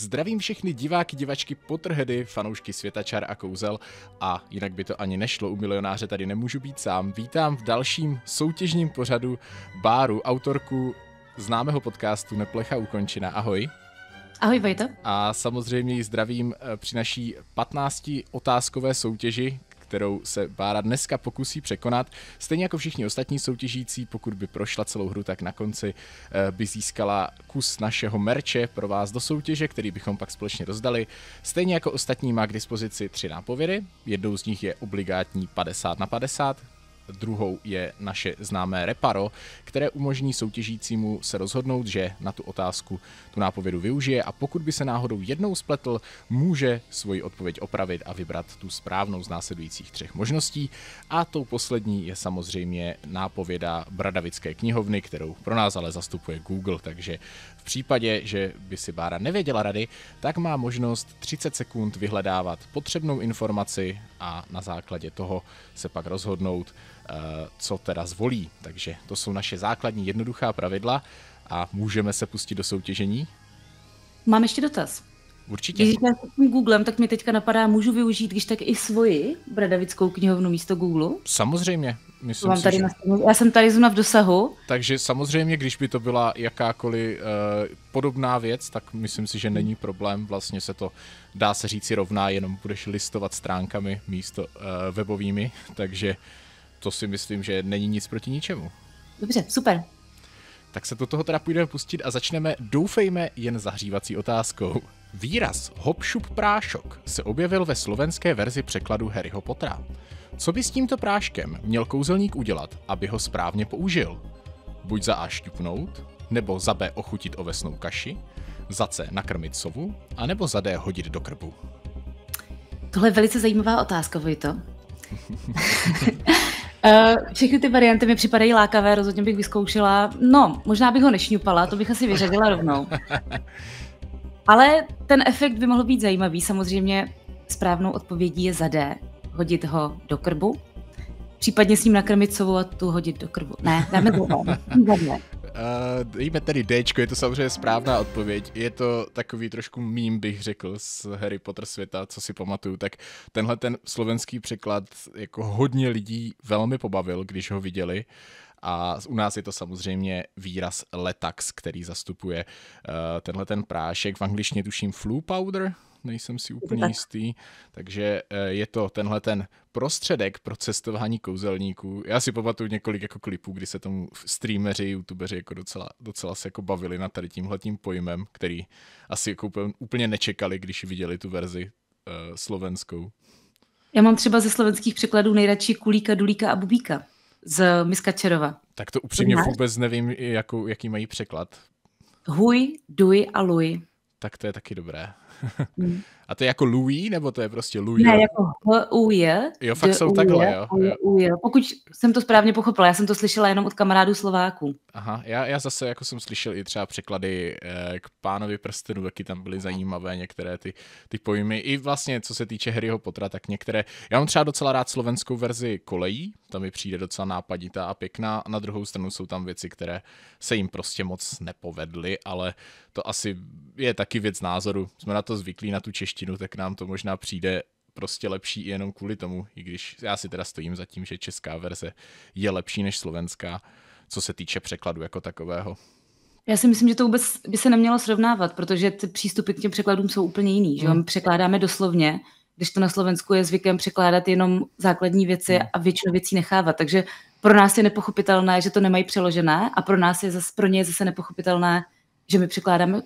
Zdravím všechny diváky, divačky, potrhedy, fanoušky světa čar a kouzel a jinak by to ani nešlo, u milionáře tady nemůžu být sám. Vítám v dalším soutěžním pořadu Báru, autorku známého podcastu Neplecha ukončena. Ahoj. Ahoj Vojto. A samozřejmě ji zdravím eh, při naší 15 otázkové soutěži, kterou se Bára dneska pokusí překonat. Stejně jako všichni ostatní soutěžící, pokud by prošla celou hru, tak na konci eh, by získala kus našeho merče pro vás do soutěže, který bychom pak společně rozdali. Stejně jako ostatní má k dispozici tři nápovědy, jednou z nich je obligátní 50 na 50, druhou je naše známé reparo, které umožní soutěžícímu se rozhodnout, že na tu otázku tu nápovědu využije a pokud by se náhodou jednou spletl, může svoji odpověď opravit a vybrat tu správnou z následujících třech možností. A tou poslední je samozřejmě nápověda Bradavické knihovny, kterou pro nás ale zastupuje Google, takže případě, že by si Bára nevěděla rady, tak má možnost 30 sekund vyhledávat potřebnou informaci a na základě toho se pak rozhodnout, eh, co teda zvolí. Takže to jsou naše základní jednoduchá pravidla a můžeme se pustit do soutěžení. Mám ještě dotaz. Určitě. Když já tím Googlem, tak mi teďka napadá, můžu využít, když tak i svoji Bradavickou knihovnu místo Google? Samozřejmě. Myslím Mám si, tady že... na... Já jsem tady zrovna v dosahu. Takže samozřejmě, když by to byla jakákoliv uh, eh, podobná věc, tak myslím si, že není problém. Vlastně se to dá se říci rovná, jenom budeš listovat stránkami místo uh, webovými, takže to si myslím, že není nic proti ničemu. Dobře, super. Tak se do toho teda půjdeme pustit a začneme, doufejme, jen zahřívací otázkou. Výraz hopšup prášok se objevil ve slovenské verzi překladu Harryho Pottera. Co by s tímto práškem měl kouzelník udělat, aby ho správně použil? Buď za A šťupnout, nebo za B ochutit ovesnou kaši, za C nakrmit sovu, anebo za D hodit do krbu? Tohle je velice zajímavá otázka, Vojto. Eh, všechny ty varianty mi připadají lákavé, rozhodně bych vyzkoušela. No, možná bych ho nešňupala, to bych asi vyřadila rovnou. Ale ten efekt by mohl být zajímavý. Samozřejmě správnou odpovědí je za D, hodit ho do krbu, případně s ním nakrmit sovu a tu hodit do krbu. Ne, dáme to Uh, dejme tedy D, je to samozřejmě správná odpověď. Je to takový trošku mím, bych řekl, z Harry Potter světa, co si pamatuju. Tak tenhle ten slovenský překlad jako hodně lidí velmi pobavil, když ho viděli. Uh, a u nás je to samozřejmě výraz letax, který zastupuje uh, tenhle ten prášek. V angličtině tuším flu powder, nejsem si úplně tak. jistý, takže eh, je to tenhle ten prostředek pro cestování kouzelníků. Já si pamatuju několik jako klipů, kdy se tomu streameři, youtubeři jako docela, docela se jako bavili na tady tímhletím pojmem, který asi jako úplně nečekali, když viděli tu verzi uh, slovenskou. Já mám třeba ze slovenských překladů nejradši kulíka, dulíka a bubíka z Miskačerova. Tak to upřímně to vůbec nevím, jakou, jaký mají překlad. Huj, duj a luj. Tak to je taky dobré. Mm. A to je jako Louis, nebo to je prostě Louis? Ne, jako h u j Jo, fakt jsou takhle, jo. jo. Pokud jsem to správně pochopila, já jsem to slyšela jenom od kamarádů Slováků. Aha, já, já zase jako jsem slyšel i třeba překlady eh, k pánovi prstenu, jaký tam byly zajímavé některé ty, ty pojmy. I vlastně, co se týče Harryho Pottera, tak některé... Já mám třeba docela rád slovenskou verzi kolejí, tam mi přijde docela nápaditá a pěkná. A na druhou stranu jsou tam věci, které se jim prostě moc nepovedly, ale to asi je taky věc názoru. Jsme na to zvyklí, na tu češtinu češtinu, tak nám to možná přijde prostě lepší i jenom kvůli tomu, i když já si teda stojím za tím, že česká verze je lepší než slovenská, co se týče překladu jako takového. Já si myslím, že to vůbec by se nemělo srovnávat, protože ty přístupy k těm překladům jsou úplně jiný. Že? My hmm. překládáme doslovně, když to na Slovensku je zvykem překládat jenom základní věci hmm. a většinu věcí nechávat. Takže pro nás je nepochopitelné, že to nemají přeložené a pro nás je zase, pro ně je zase nepochopitelné, že my překládáme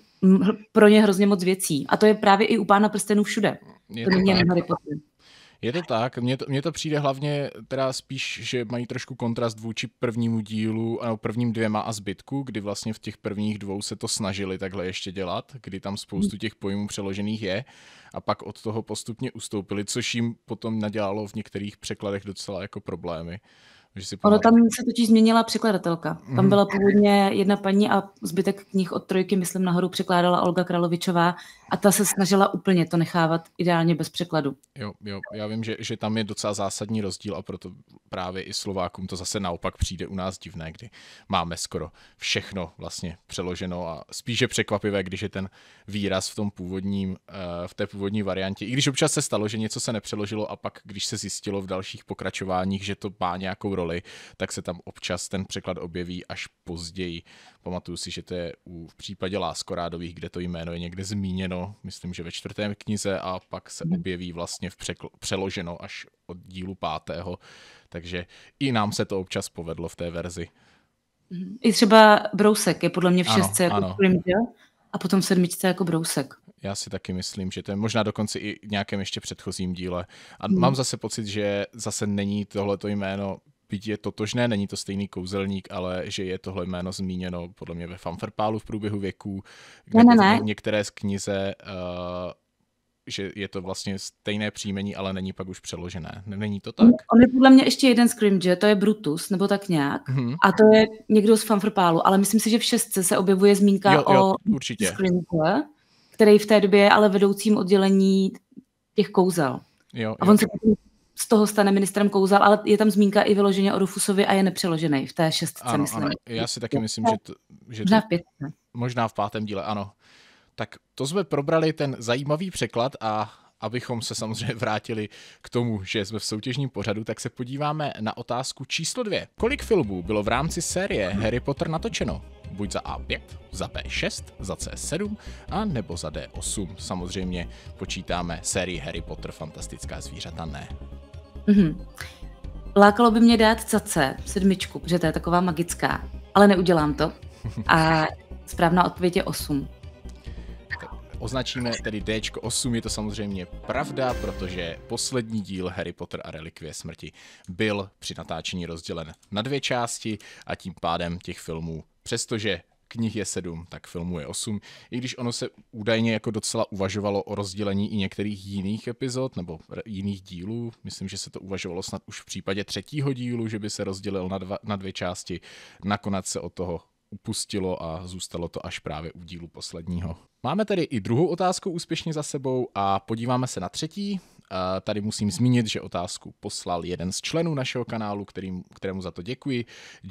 pro ně hrozně moc věcí. A to je právě i u Pána prstenů všude. Je to, to není jen Harry Potter. Je to tak, mně to, mně to přijde hlavně teda spíš, že mají trošku kontrast vůči prvnímu dílu, ano, prvním dvěma a zbytku, kdy vlastně v těch prvních dvou se to snažili takhle ještě dělat, kdy tam spoustu hmm. těch pojmů přeložených je a pak od toho postupně ustoupili, což jim potom nadělalo v některých překladech docela jako problémy. Že si ono tam se totiž změnila překladatelka. Tam mhm. byla původně jedna paní a zbytek knih od trojky, myslím, nahoru překládala Olga Kralovičová a ta se snažila úplně to nechávat ideálně bez překladu. Jo, jo, já vím, že, že tam je docela zásadní rozdíl a proto právě i Slovákům to zase naopak přijde u nás divné, kdy máme skoro všechno vlastně přeloženo a spíše překvapivé, když je ten výraz v tom původním, eh, v té původní variantě. I když občas se stalo, že něco se nepřeložilo a pak, když se zjistilo v dalších pokračováních, že to má nějakou roli, tak se tam občas ten překlad objeví až později. Pamatuju si, že to je u, v případě Láskorádových, kde to jméno je někde zmíněno, myslím, že ve čtvrtém knize a pak se mhm. objeví vlastně v překl- přeloženo až od dílu pátého, takže i nám se to občas povedlo v té verzi. Mhm. I třeba Brousek je podle mě v šestce ano, jako ano. a potom v sedmičce jako Brousek. Já si taky myslím, že to je možná dokonce i v nějakém ještě předchozím díle. A hmm. mám zase pocit, že zase není tohleto jméno byť je totožné, není to stejný kouzelník, ale že je tohle jméno zmíněno podle mě ve fanfarpálu v průběhu věků, kde ne, ne, ne. některé z knize uh, že je to vlastně stejné příjmení, ale není pak už přeložené. Není to tak? On je podle mě ještě jeden Scrimge, to je Brutus, nebo tak nějak. Hmm. A to je někdo z fanfarpálu. ale myslím si, že v šestce se objevuje zmínka jo, jo, o určitě. Scrimge, který v té době je ale vedoucím oddělení těch kouzel. Jo, a on jo. se z toho stane ministrem Kouzal, ale je tam zmínka i vyloženě o Rufusovi a je nepřeložený v té šestce, ano, myslím. Ano, já si taky myslím, že to, že možná, to, v pět. možná v pátém díle, ano. Tak to jsme probrali ten zajímavý překlad a abychom se samozřejmě vrátili k tomu, že jsme v soutěžním pořadu, tak se podíváme na otázku číslo dvě. Kolik filmů bylo v rámci série Harry Potter natočeno? Buď za A5, za B6, za C7 a nebo za D8. Samozřejmě počítáme sérii Harry Potter Fantastická zvířata ne. Mm-hmm. Lákalo by mě dát cace, sedmičku, protože to je taková magická, ale neudělám to. A správná odpověď je 8. Označíme tedy D8, je to samozřejmě pravda, protože poslední díl Harry Potter a relikvie smrti byl při natáčení rozdělen na dvě části a tím pádem těch filmů, přestože knih je sedm, tak filmu je osm. I když ono se údajně jako docela uvažovalo o rozdělení i některých jiných epizod nebo jiných dílů. Myslím, že se to uvažovalo snad už v případě třetího dílu, že by se rozdělil na, dva, na dvě části. Nakonec se od toho upustilo a zůstalo to až právě u dílu posledního. Máme tedy i druhou otázku úspěšně za sebou a podíváme se na třetí. Tady musím zmínit, že otázku poslal jeden z členů našeho kanálu, kterým, kterému za to děkuji,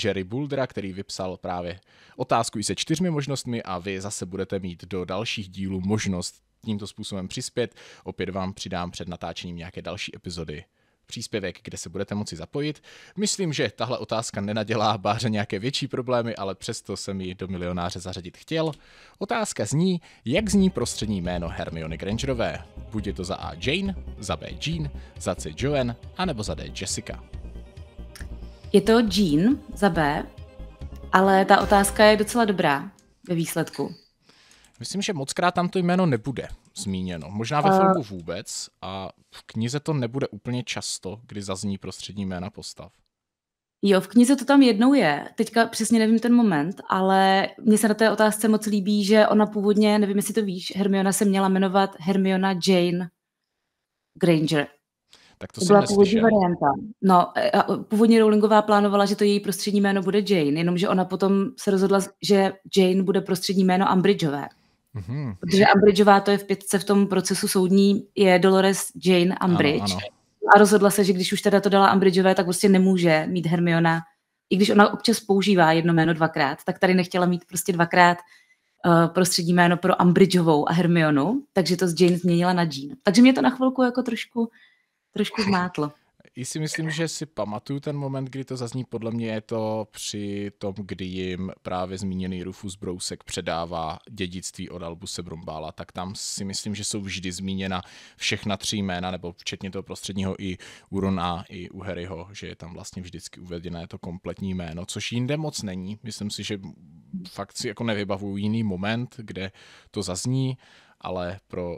Jerry Buldra, který vypsal právě otázku i se čtyřmi možnostmi a vy zase budete mít do dalších dílů možnost tímto způsobem přispět. Opět vám přidám před natáčením nějaké další epizody příspěvek, kde se budete moci zapojit. Myslím, že tahle otázka nenadělá báře nějaké větší problémy, ale přesto jsem ji do milionáře zařadit chtěl. Otázka zní, jak zní prostřední jméno Hermiony Grangerové. Bude to za A Jane, za B Jean, za C Joan, anebo za D Jessica. Je to Jean za B, ale ta otázka je docela dobrá ve výsledku. Myslím, že moc krát tam to jméno nebude zmíněno. Možná ve eh, filmu vůbec a v knize to nebude úplně často, kdy zazní prostřední jména postav. Jo, v knize to tam jednou je. Teďka přesně nevím ten moment, ale mně se na té otázce moc líbí, že ona původně, nevím, jestli to víš, Hermiona se měla jmenovat Hermiona Jane Granger. Tak to, to byla původní varianta. No, původně Rowlingová plánovala, že to její prostřední jméno bude Jane, jenomže ona potom se rozhodla, že Jane bude prostřední jméno Ambridgeové. Mm-hmm. Protože Ambridgeová to je v pětce v tom procesu soudní, je Dolores Jane Ambridge. Ano, ano. A rozhodla se, že když už teda to dala Ambridgeové, tak prostě nemůže mít Hermiona. I když ona občas používá jedno jméno dvakrát, tak tady nechtěla mít prostě dvakrát uh, eh, prostředí jméno pro Ambridgeovou a Hermionu, takže to z Jane změnila na Jean. Takže mě to na chvilku jako trošku, trošku zmátlo i si myslím, že si pamatuju ten moment, kdy to zazní, podle mě je to při tom, kdy jim právě zmíněný Rufus Brousek předává dědictví od Albuse Brumbála, tak tam si myslím, že jsou vždy zmíněna všechna tři jména, nebo včetně toho prostředního i u Rona, i u Harryho, že je tam vlastně vždycky uvedené to kompletní jméno, což jinde moc není. Myslím si, že fakt si jako nevybavuju jiný moment, kde to zazní ale pro uh,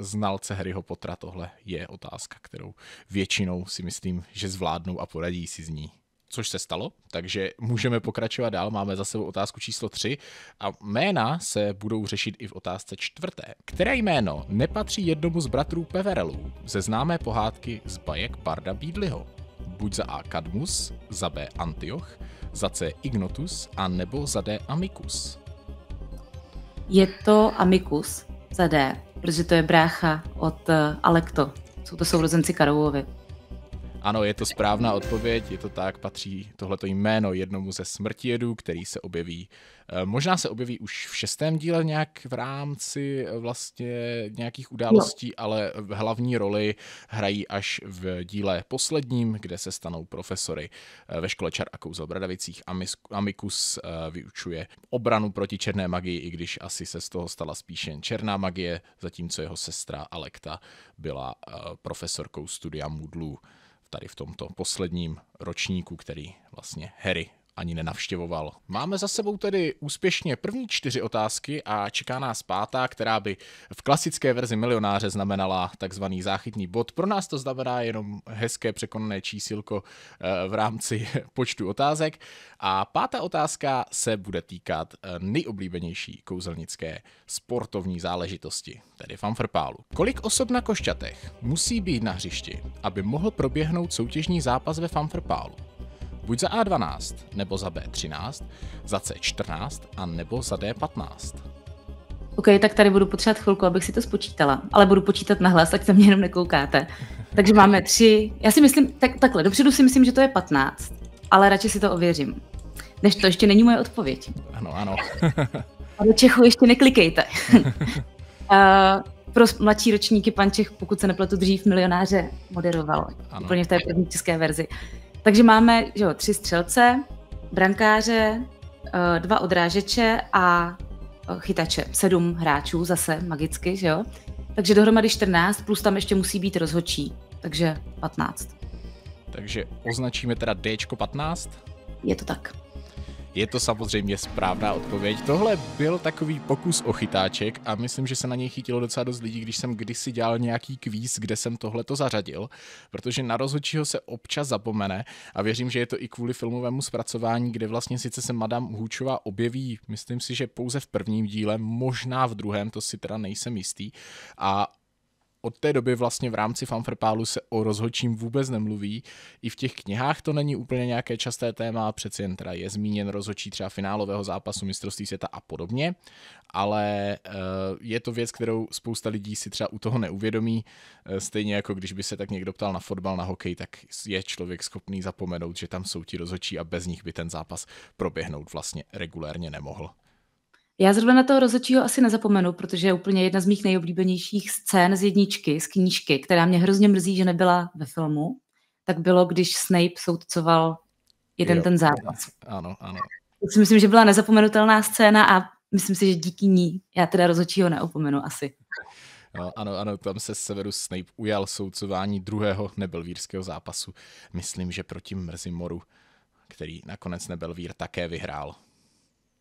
znalce Harryho Pottera tohle je otázka, kterou většinou si myslím, že zvládnou a poradí si z ní což se stalo, takže můžeme pokračovat dál. Máme za sebou otázku číslo 3 a jména se budou řešit i v otázce čtvrté. Které jméno nepatří jednomu z bratrů Peverelů ze známé pohádky z bajek Parda Bídliho? Buď za A Kadmus, za B Antioch, za C Ignotus a nebo za D Amicus. Je to Amicus za D, protože to je brácha od eh, Alekto. Jsou to sourozenci Karouovi. Ano, je to správná odpověď, je to tak, patří tohleto jméno jednomu ze smrtijedů, který se objeví, eh, možná se objeví už v šestém díle nějak v rámci eh, vlastně nějakých událostí, no. ale hlavní roli hrají až v díle posledním, kde se stanou profesory eh, ve škole Čar a kouzel Bradavicích. Amikus vyučuje obranu proti černé magii, i když asi se z toho stala spíše černá magie, zatímco jeho sestra Alekta byla profesorkou studia Moodlu tady v tomto posledním ročníku, který vlastně Harry ani nenavštěvoval. Máme za sebou tedy úspěšně první čtyři otázky a čeká nás pátá, která by v klasické verzi milionáře znamenala takzvaný záchytný bod. Pro nás to znamená jenom hezké překonané čísilko eh, v rámci počtu otázek. A pátá otázka se bude týkat eh, nejoblíbenější kouzelnické sportovní záležitosti, tedy fanfrpálu. Kolik osob na Košťatech musí být na hřišti, aby mohl proběhnout soutěžní zápas ve fanfrpálu? buď za A12, nebo za B13, za C14 a nebo za D15. OK, tak tady budu potřebovat chvilku, abych si to spočítala, ale budu počítat nahlas, ať se mě jenom nekoukáte. Takže máme tři, já si myslím, tak, takhle, dopředu si myslím, že to je 15, ale radši si to ověřím. Než to ještě není moje odpověď. Ano, ano. a do Čechu ještě neklikejte. pro mladší ročníky pan Čech, pokud se nepletu dřív, milionáře moderoval. Ano. Úplně v té první české verzi. Takže máme že jo, tři střelce, brankáře, eh, dva odrážeče a eh, chytače. Sedm hráčů zase magicky, že jo? Takže dohromady 14, plus tam ještě musí být rozhodčí, takže 15. Takže označíme teda D15? Je to tak. Je to samozřejmě správná odpověď. Tohle byl takový pokus o chytáček a myslím, že se na něj chytilo docela dost lidí, když jsem kdysi dělal nějaký kvíz, kde jsem tohle to zařadil, protože na rozhodčího se občas zapomene a věřím, že je to i kvůli filmovému zpracování, kde vlastně sice se Madame Hůčová objeví, myslím si, že pouze v prvním díle, možná v druhém, to si teda nejsem jistý, a od té doby vlastně v rámci fanfrpálu se o rozhodčím vůbec nemluví. I v těch knihách to není úplně nějaké časté téma, přeci jen teda je zmíněn rozhodčí třeba finálového zápasu mistrovství světa a podobně, ale eh, je to věc, kterou spousta lidí si třeba u toho neuvědomí. Eh, stejně jako když by se tak někdo ptal na fotbal, na hokej, tak je člověk schopný zapomenout, že tam jsou ti rozhodčí a bez nich by ten zápas proběhnout vlastně regulérně nemohl. Já zrovna na toho rozhodčího asi nezapomenu, protože je úplně jedna z mých nejoblíbenějších scén z jedničky, z knížky, která mě hrozně mrzí, že nebyla ve filmu, tak bylo, když Snape soudcoval jeden jo, ten zápas. Ano, ano. Já si myslím, že byla nezapomenutelná scéna a myslím si, že díky ní já teda rozhodčího neopomenu asi. No, ano, ano, tam se Severus Snape ujal soucování druhého nebelvírského zápasu. Myslím, že proti Mrzimoru, který nakonec nebelvír také vyhrál.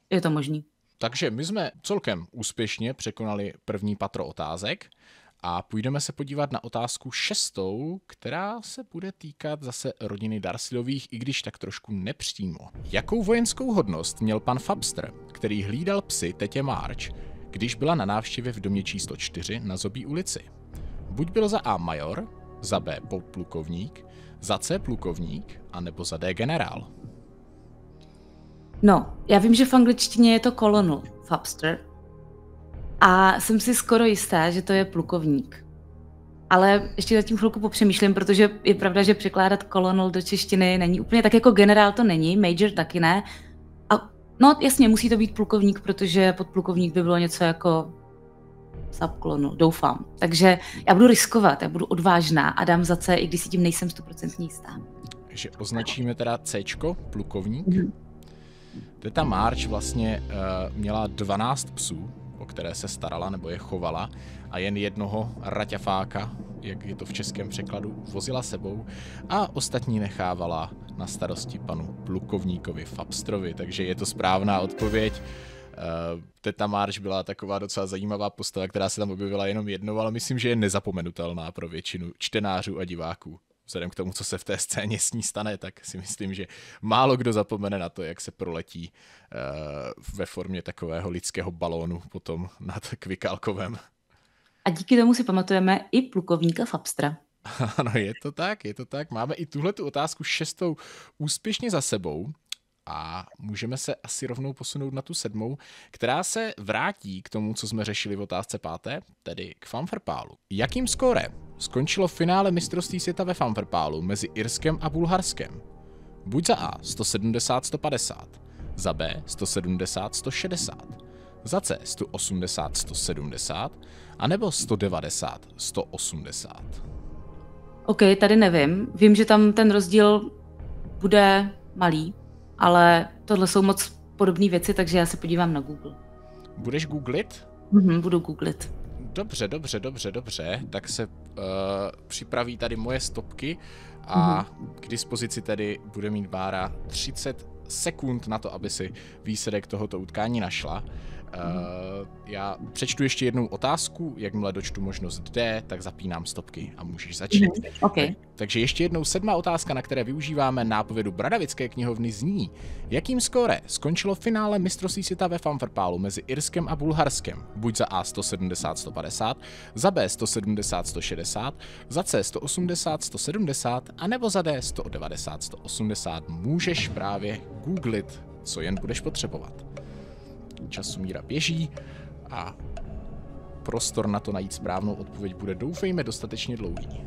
Je to možný. Takže my jsme celkem úspěšně překonali první patro otázek a půjdeme se podívat na otázku šestou, která se bude týkat zase rodiny Darsilových, i když tak trošku nepřímo. Jakou vojenskou hodnost měl pan Fabster, který hlídal psy tetě March, když byla na návštěvě v domě číslo 4 na Zobí ulici? Buď byl za A major, za B podplukovník, za C plukovník, anebo za D generál. No, já vím, že v angličtině je to kolonel, Fabster. A jsem si skoro jistá, že to je plukovník. Ale ještě zatím chvilku popřemýšlím, protože je pravda, že překládat kolonel do češtiny není úplně tak jako generál to není, major taky ne. A no jasně, musí to být plukovník, protože podplukovník by bylo něco jako subklonu, doufám. Takže já budu riskovat, já budu odvážná a dám za C, i když si tím nejsem 100% jistá. Takže označíme teda C, plukovník. Mm-hmm. Teta Marge vlastně uh, měla 12 psů, o které se starala nebo je chovala a jen jednoho raťafáka, jak je to v českém překladu, vozila sebou a ostatní nechávala na starosti panu plukovníkovi Fabstrovi, takže je to správná odpověď. Teta eh, Marš byla taková docela zajímavá postava, která se tam objevila jenom jednou, ale myslím, že je nezapomenutelná pro většinu čtenářů a diváků vzhledem k tomu, co se v té scéně s ní stane, tak si myslím, že málo kdo zapomene na to, jak se proletí uh, ve formě takového lidského balónu potom nad Kvikálkovem. A díky tomu si pamatujeme i plukovníka Fabstra. Ano, je to tak, je to tak. Máme i tuhle tu otázku šestou úspěšně za sebou. A můžeme se asi rovnou posunout na tu sedmou, která se vrátí k tomu, co jsme řešili v otázce páté, tedy k fanfarpálu. Jakým skórem skončilo v finále mistrovství světa ve fanfarpálu mezi Irskem a Bulharskem? Buď za A 170-150, za B 170-160, za C 180-170, anebo 190-180? OK, tady nevím. Vím, že tam ten rozdíl bude malý, ale tohle jsou moc podobné věci, takže já se podívám na Google. Budeš googlit? Mhm, budu googlit. Dobře, dobře, dobře, dobře. Tak se uh, připraví tady moje stopky a mhm. k dispozici tedy bude mít Bára 30 sekund na to, aby si výsledek tohoto utkání našla. Uh, já přečtu ještě jednou otázku, jakmile dočtu možnost D, tak zapínám stopky a můžeš začít. Mhm, okay. Tak, takže ještě jednou sedmá otázka, na které využíváme nápovědu Bradavické knihovny zní. Jakým skóre skončilo finále mistrovství světa ve Fanfarpálu mezi Irskem a Bulharskem? Buď za A 170-150, za B 170-160, za C 180-170 a nebo za D 190-180. Můžeš právě googlit, co jen budeš potřebovat. Vlastní čas běží a prostor na to najít správnou odpověď bude, doufejme, dostatečně dlouhý.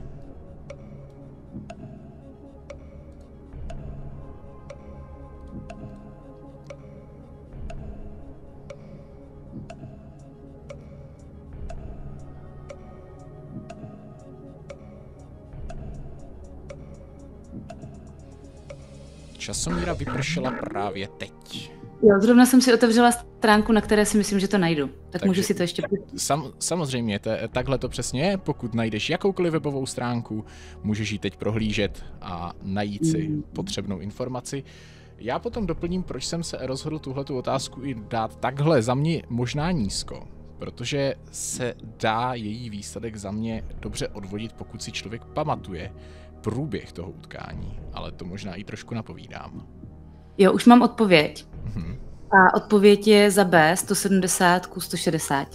Časomíra vypršela právě teď. Jo, zrovna jsem si otevřela stránku, na které si myslím, že to najdu. Tak Takže, můžu si to ještě... Sam, samozřejmě, t- takhle to přesně je. Pokud najdeš jakoukoliv webovou stránku, můžeš ji teď prohlížet a najít si mm. potřebnou informaci. Já potom doplním, proč jsem se rozhodl tuhle otázku i dát takhle za mě možná nízko, protože se dá její výsledek za mě dobře odvodit, pokud si člověk pamatuje průběh toho utkání, ale to možná i trošku napovídám. Jo, už mám odpověď. Mm-hmm. A odpověď je za B 170 ku 160.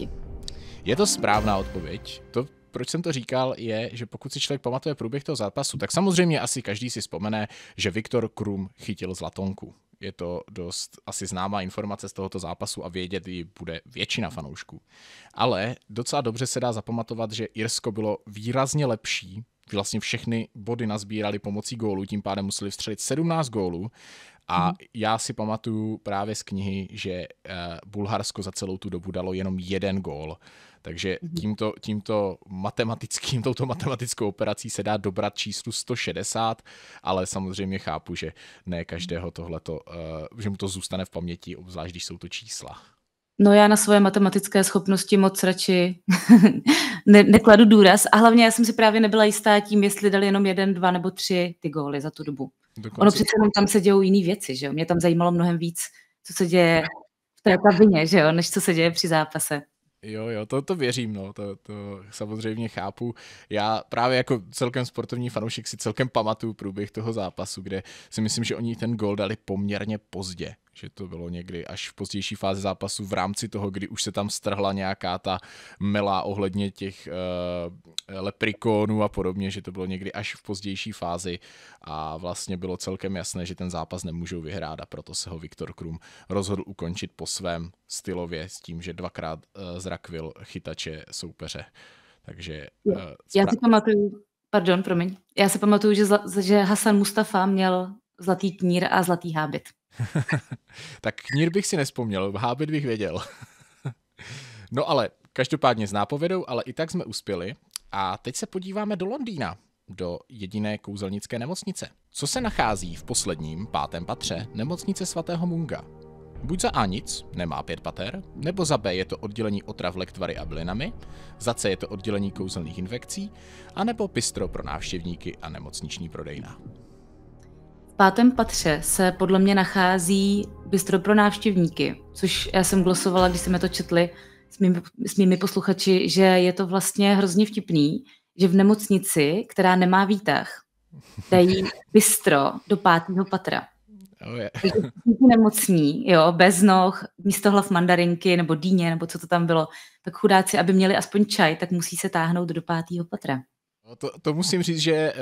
Je to správná odpověď. To, proč jsem to říkal, je, že pokud si člověk pamatuje průběh toho zápasu, tak samozřejmě asi každý si vzpomene, že Viktor Krum chytil zlatonku. Je to dost asi známá informace z tohoto zápasu a vědět ji bude většina fanoušků. Ale docela dobře se dá zapamatovat, že Irsko bylo výrazně lepší vlastně všechny body nazbírali pomocí gólu, tím pádem museli vstřelit 17 gólů a mhm. já si pamatuju právě z knihy, že eh, Bulharsko za celou tu dobu dalo jenom jeden gól. Takže mhm. tímto, tímto matematickým, touto matematickou operací se dá dobrat číslu 160, ale samozřejmě chápu, že ne každého tohleto, eh, že mu to zůstane v paměti, obzvlášť když jsou to čísla. No já na svoje matematické schopnosti moc radši ne- nekladu důraz a hlavně já jsem si právě nebyla jistá tím, jestli dali jenom jeden, dva nebo tři ty góly za tu dobu. Dokonce. Ono přece jenom tam se dějou jiné věci, že jo? Mě tam zajímalo mnohem víc, co se děje v té kabině, že jo, než co se děje při zápase. Jo, jo, to, to věřím, no, to, to samozřejmě chápu. Já právě jako celkem sportovní fanoušek si celkem pamatuju průběh toho zápasu, kde si myslím, že oni ten gol dali poměrně pozdě že to bylo někdy až v pozdější fázi zápasu v rámci toho, kdy už se tam strhla nějaká ta melá ohledně těch uh, leprikónů a podobně, že to bylo někdy až v pozdější fázi a vlastně bylo celkem jasné, že ten zápas nemůžou vyhrát a proto se ho Viktor Krum rozhodl ukončit po svém stylově s tím, že dvakrát uh, zrakvil chytače soupeře. Takže... Uh, Já si pamatuju, pardon, promiň. Já si pamatuju, že, že Hasan Mustafa měl zlatý knír a zlatý hábit. tak knír bych si nespomněl, hábit bych věděl. no ale každopádně s nápovědou, ale i tak jsme uspěli. A teď se podíváme do Londýna, do jediné kouzelnické nemocnice. Co se nachází v posledním, pátém patře nemocnice svatého Munga? Buď za A nic, nemá pět pater, nebo za B je to oddělení otrav lektvary a blinami, za C je to oddělení kouzelných infekcí, anebo pistro pro návštěvníky a nemocniční prodejna pátém patře se podle mě nachází bistro pro návštěvníky, což já jsem glosovala, když jsme to četli s mými, s mými posluchači, že je to vlastně hrozně vtipný, že v nemocnici, která nemá výtah, dají bistro do pátého patra. Oh yeah. nemocní, jo, bez noh, místo hlav mandarinky nebo dýně, nebo co to tam bylo, tak chudáci, aby měli aspoň čaj, tak musí se táhnout do pátého patra. No, to, to musím říct, že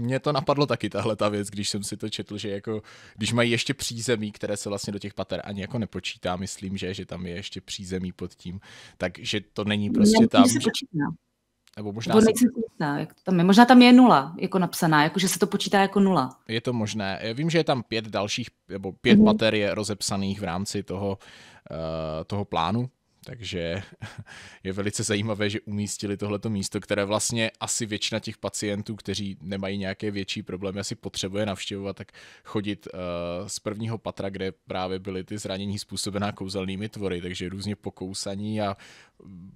uh, mě to napadlo taky, tahle ta věc, když jsem si to četl, že jako, když mají ještě přízemí, které se vlastně do těch pater ani jako nepočítá, myslím, že, že tam je ještě přízemí pod tím, takže to není prostě ne, tam... Se počítá. Nebo možná... Nebo se... jistá, jak to tam je. Možná tam je nula jako napsaná, jako že se to počítá jako nula. Je to možné. Já vím, že je tam pět dalších, nebo pět mm-hmm. pater je rozepsaných v rámci toho, uh, toho plánu, takže je velice zajímavé, že umístili tohleto místo, které vlastně asi většina těch pacientů, kteří nemají nějaké větší problémy, asi potřebuje navštěvovat, tak chodit eh, z prvního patra, kde právě byly ty zranění způsobená kouzelnými tvory, takže různě pokousaní a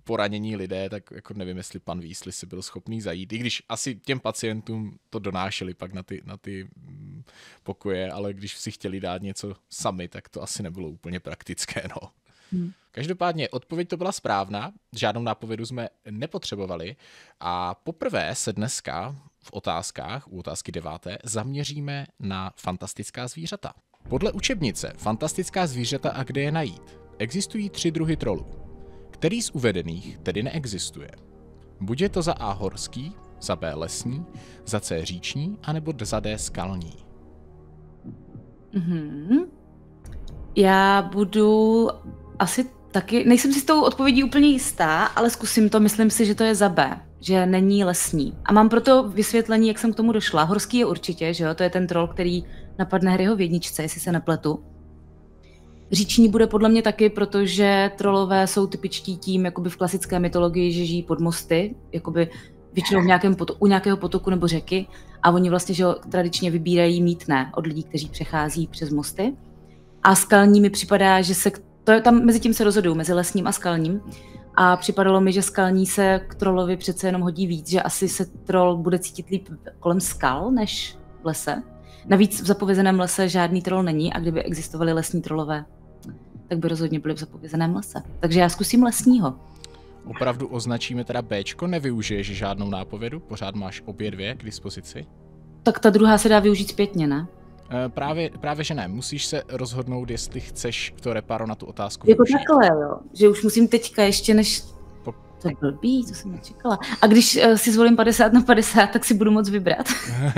poranění lidé, tak jako nevím, jestli pan Výsli si byl schopný zajít, i když asi těm pacientům to donášeli pak na ty, na ty mm, pokoje, ale když si chtěli dát něco sami, tak to asi nebylo úplně praktické, no. Hmm. Každopádně odpověď to byla správná, žádnou nápovědu jsme nepotřebovali a poprvé se dneska v otázkách, u otázky deváté, zaměříme na fantastická zvířata. Podle učebnice Fantastická zvířata a kde je najít existují tři druhy trolů. Který z uvedených tedy neexistuje? Buď je to za A horský, za B lesní, za C říční, anebo za D skalní. Mm-hmm. Já budu asi taky, nejsem si s tou odpovědí úplně jistá, ale zkusím to, myslím si, že to je za B že není lesní. A mám proto vysvětlení, jak jsem k tomu došla. Horský je určitě, že jo, to je ten troll, který napadne Harryho v jedničce, jestli se nepletu. Říční bude podle mě taky, protože trolové jsou typičtí tím, jakoby v klasické mytologii, že žijí pod mosty, jakoby většinou v nějakém potoku, u nějakého potoku nebo řeky a oni vlastně, že jo, tradičně vybírají mítné od lidí, kteří přechází přes mosty. A skalní mi připadá, že se k to, je tam mezi tím se rozhodují, mezi lesním a skalním. A připadalo mi, že skalní se k trolovi přece jenom hodí víc, že asi se trol bude cítit líp kolem skal než v lese. Navíc v zapovězeném lese žádný troll není a kdyby existovaly lesní trolové, tak by rozhodně byly v zapovězeném lese. Takže já zkusím lesního. Opravdu označíme teda B, nevyužiješ žádnou nápovědu, pořád máš obě dvě k dispozici? Tak ta druhá se dá využít zpětně, ne? Eh, právě, právě že ne, musíš se rozhodnout, jestli chceš to reparo na tu otázku. Jako to takhle, jo, že už musím teďka ještě než... To je blbý, to jsem nečekala. A když uh, si zvolím 50 na 50, tak si budu moc vybrat.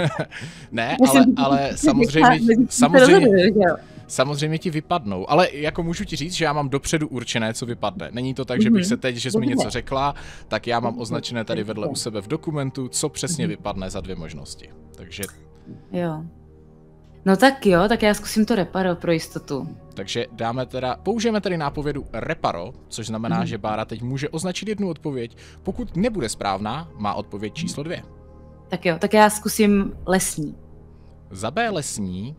ne, ale, ale samozřejmě, samozřejmě, samozřejmě ti vypadnou. Ale jako můžu ti říct, že já mám dopředu určené, co vypadne. Není to tak, že bych mhm. se teď, že jsi mi něco řekla, tak já mám označené tady vedle u sebe v dokumentu, co přesně mhm. vypadne za dvě možnosti. Takže... Jo. No tak jo, tak já zkusím to reparo pro jistotu. Takže dáme teda, použijeme tedy nápovědu reparo, což znamená, mm. že Bára teď může označit jednu odpověď. Pokud nebude správná, má odpověď číslo dvě. Tak jo, tak já zkusím lesní. Za B lesní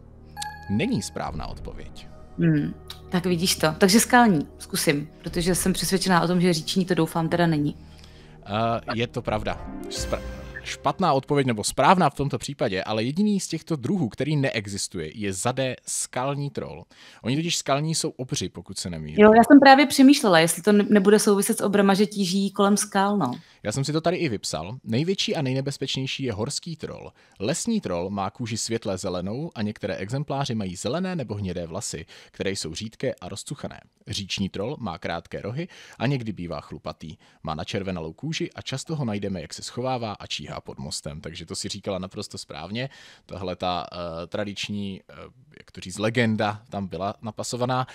není správná odpověď. Hmm, tak vidíš to. Takže skalní, zkusím, protože jsem přesvědčená o tom, že říční to doufám teda není. Uh, je to pravda. Spra- špatná odpověď nebo správná v tomto případě, ale jediný z těchto druhů, který neexistuje, je zadé skalní troll. Oni totiž skalní jsou obři, pokud se nemýlím. Jo, já jsem právě přemýšlela, jestli to nebude souviset s obrama, že tíží kolem skal, no. Já jsem si to tady i vypsal. Největší a nejnebezpečnější je horský trol. Lesní trol má kůži světle zelenou a některé exempláři mají zelené nebo hnědé vlasy, které jsou řídké a rozcuchané. Říční trol má krátké rohy a někdy bývá chlupatý. Má na červenalou kůži a často ho najdeme, jak se schovává a číhá pod mostem. Takže to si říkala naprosto správně. Tahle ta uh, tradiční uh, jak to říct, legenda tam byla napasovaná.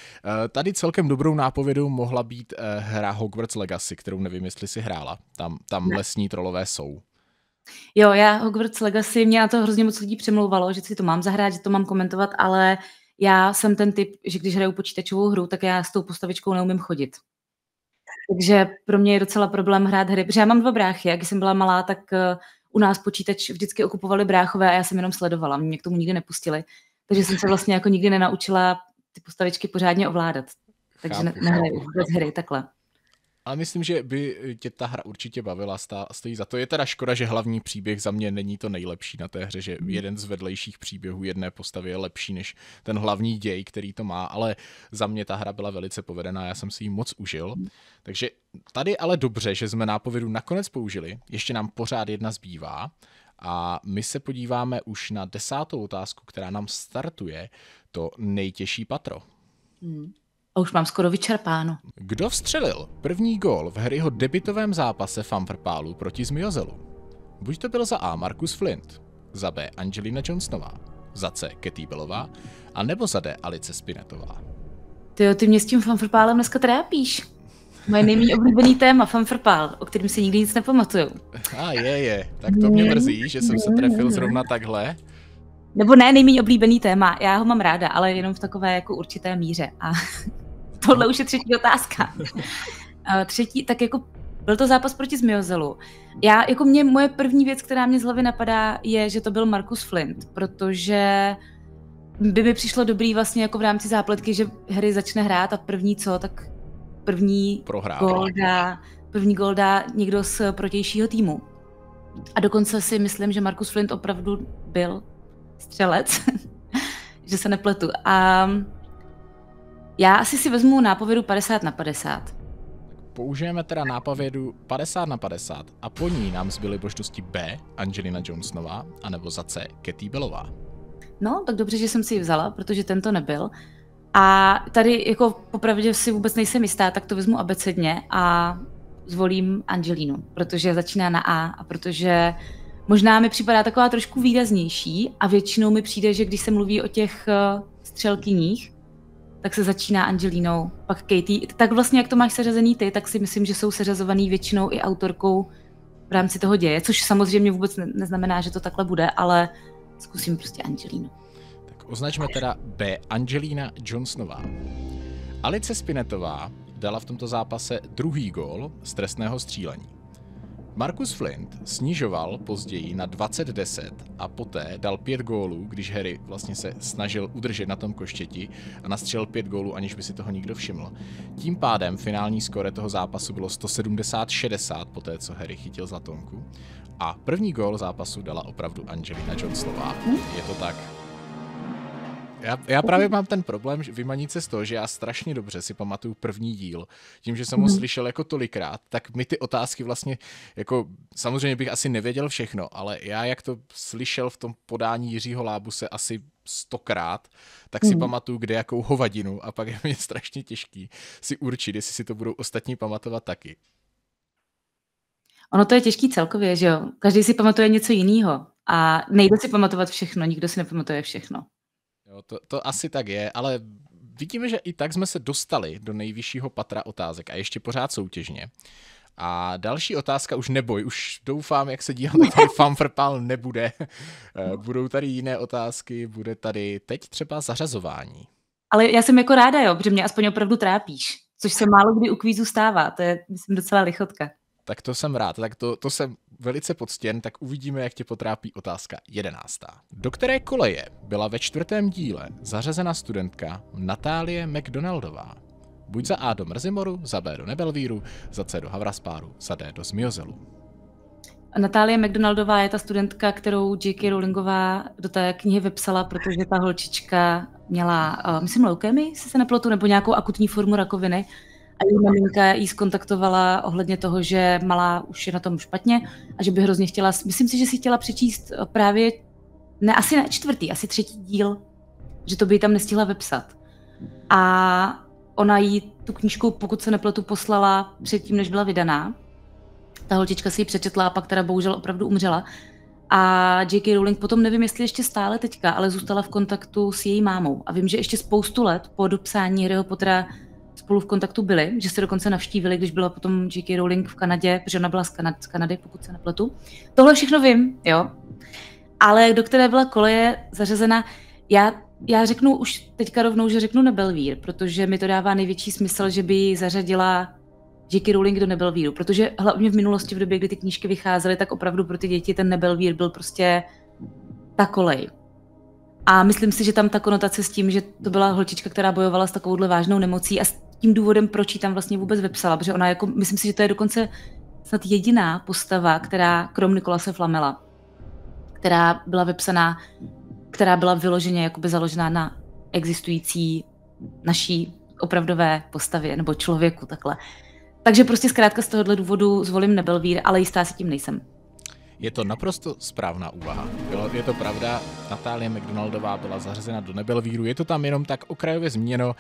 Eh, tady celkem dobrou nápovědou mohla být eh, hra Hogwarts Legacy, kterou nevím, jestli si hrála. Tam, tam lesní trolové jsou. Jo, já Hogwarts Legacy, mě na to hrozně moc lidí přemlouvalo, že si to mám zahrát, že to mám komentovat, ale já jsem ten typ, že když hraju počítačovou hru, tak já s tou postavičkou neumím chodit. Takže pro mě je docela problém hrát hry, protože já mám dva bráchy. Jak jsem byla malá, tak eh, u nás počítač vždycky okupovali bráchové a já jsem jenom sledovala, mě k tomu nikdy nepustili takže jsem se vlastně jako nikdy nenaučila ty postavičky pořádně ovládat. Takže chápu, nehraju vůbec hry takhle. A myslím, že by eh, tě ta hra určitě bavila, stá, stojí za to. Je teda škoda, že hlavní příběh za mě není to nejlepší na té hře, že hmm. jeden z vedlejších příběhů jedné postavy je lepší než ten hlavní děj, který to má, ale za mě ta hra byla velice povedená, já jsem si ji moc užil. Hmm. Takže tady ale dobře, že jsme nápovědu nakonec použili, ještě nám pořád jedna zbývá a my se podíváme už na desátou otázku, která nám startuje to nejtěžší patro. Hmm. A už mám skoro vyčerpáno. Kdo vstřelil první gól v Harryho debitovém zápase Fanfrpálu proti Zmiozelu? Buď to byl za A. Markus Flint, za B. Angelina Johnsonová, za C. Katie Belová a nebo za D. Alice Spinetová. Ty jo, ty mě s tím fanfrpálem dneska trápíš. Moje nejméně oblíbený téma, fanfrpál, o kterém si nikdy nic nepamatuju. A ah, je, je. Tak to mě mrzí, že jsem se trefil zrovna takhle. Nebo ne, nejméně oblíbený téma. Já ho mám ráda, ale jenom v takové jako určité míře. A tohle už je třetí otázka. Eh, třetí, tak jako byl to zápas proti Zmiozelu. Já, jako mě, moje první věc, která mě z hlavy napadá, je, že to byl Markus Flint, protože by mi přišlo dobrý vlastně jako v rámci zápletky, že hry začne hrát a první co, tak první golda, první golda někdo z protějšího týmu. A dokonce si myslím, že Markus Flint opravdu byl střelec, že se nepletu. A já asi si vezmu nápovědu 50 na 50. Použijeme teda nápovědu 50 na 50 a po ní nám zbyly možnosti B, Angelina Jonesnová, anebo za C, Katie Bellová. No, tak dobře, že jsem si ji vzala, protože tento nebyl. A tady jako popravdě si vůbec nejsem jistá, tak to vezmu abecedně a zvolím Angelínu, protože začíná na A a protože možná mi připadá taková trošku výraznější a většinou mi přijde, že když se mluví o těch eh, střelkyních, tak se začíná Angelínou, pak Katie. Tak vlastně, jak to máš seřazený ty, tak si myslím, že jsou seřazovaný většinou i autorkou v rámci toho děje, což samozřejmě vůbec neznamená, že to takhle bude, ale zkusím prostě Angelínu. Označme teda B. Angelina Johnsonová. Alice Spinetová dala v tomto zápase druhý gól z trestného střílení. Markus Flint snižoval později na 20-10 a poté dal pět gólů, když Harry vlastně se snažil udržet na tom koštěti a nastřelil pět gólů, aniž by si toho nikdo všiml. Tím pádem finální skóre toho zápasu bylo 170-60 po té, co Harry chytil za tonku. A první gól zápasu dala opravdu Angelina Johnsonová. Je to tak. Já, já právě mám ten problém že vymanit se z toho, že já strašně dobře si pamatuju první díl. Tím, že jsem ho mhm. slyšel jako tolikrát, tak mi ty otázky vlastně, jako samozřejmě bych asi nevěděl všechno, ale já jak to slyšel v tom podání Jiřího Lábuse asi stokrát, tak si mm. pamatuju, kde jakou hovadinu a pak je mi strašně těžký si určit, jestli si to budou ostatní pamatovat taky. Ono to je těžký celkově, že jo? Každý si pamatuje něco jiného a nejde si pamatovat všechno, nikdo si nepamatuje všechno. Jo, to, to asi tak je, ale vidíme, že i tak jsme se dostali do nejvyššího patra otázek a ještě pořád soutěžně. A další otázka už neboj, už doufám, jak se dívám, tady fanfrpál nebude. Eh, budou tady jiné otázky, bude tady teď třeba zařazování. Ale já jsem jako ráda, jo, protože mě aspoň opravdu trápíš, což se málo kdy u kvízu stává, to je, myslím, docela lichotka. Tak to jsem rád, tak to, to jsem velice poctěn, tak uvidíme, jak tě potrápí otázka jedenáctá. Do které koleje byla ve čtvrtém díle zařazena studentka Natálie McDonaldová? Buď za A do Mrzimoru, za B do Nebelvíru, za C do Havraspáru, za D do Zmiozelu. Natálie McDonaldová je ta studentka, kterou J.K. Rowlingová do té knihy vypsala, protože ta holčička měla, eh, myslím, leukémii, jestli se neplotu, nebo nějakou akutní formu rakoviny. A její maminka jí skontaktovala ohledně toho, že malá už je na tom špatně a že by hrozně chtěla, myslím si, že si chtěla přečíst eh, právě, ne, asi ne čtvrtý, asi třetí díl, že to by jí tam nestihla vepsat. A ona jí tu knížku, pokud se nepletu, poslala předtím, než byla vydaná. Ta holčička si ji přečetla a pak teda bohužel opravdu umřela. A J.K. Rowling potom nevím, jestli ještě stále teďka, ale zůstala v kontaktu s její mámou. A vím, že ještě spoustu let po dopsání Harryho Pottera spolu v kontaktu byli, že se dokonce navštívili, když byla potom J.K. Rowling v Kanadě, protože ona byla z, Kanad, z Kanady, pokud se nepletu. Tohle všechno vím, jo. Ale do které byla koleje zařazena, já, já řeknu už teďka rovnou, že řeknu Nebelvír, protože mi to dává největší smysl, že by ji zařadila J.K. Rowling do Nebelvíru, protože hlavně v minulosti, v době, kdy ty knížky vycházely, tak opravdu pro ty děti ten Nebelvír byl prostě ta kolej. A myslím si, že tam ta konotace s tím, že to byla holčička, která bojovala s takovouhle vážnou nemocí a tím důvodem, proč ji tam vlastně vůbec vepsala, protože ona jako, myslím si, že to je dokonce snad jediná postava, která, krom Nikolase Flamela, která byla vepsaná, která byla vyloženě jakoby založená na existující naší opravdové postavě nebo člověku takhle. Takže prostě zkrátka z tohohle důvodu zvolím Nebelvír, ale jistá si tím nejsem. Je to naprosto správná úvaha. Bylo, je to pravda, Natália McDonaldová byla zařazena do nebelvíru, je to tam jenom tak okrajově změněno,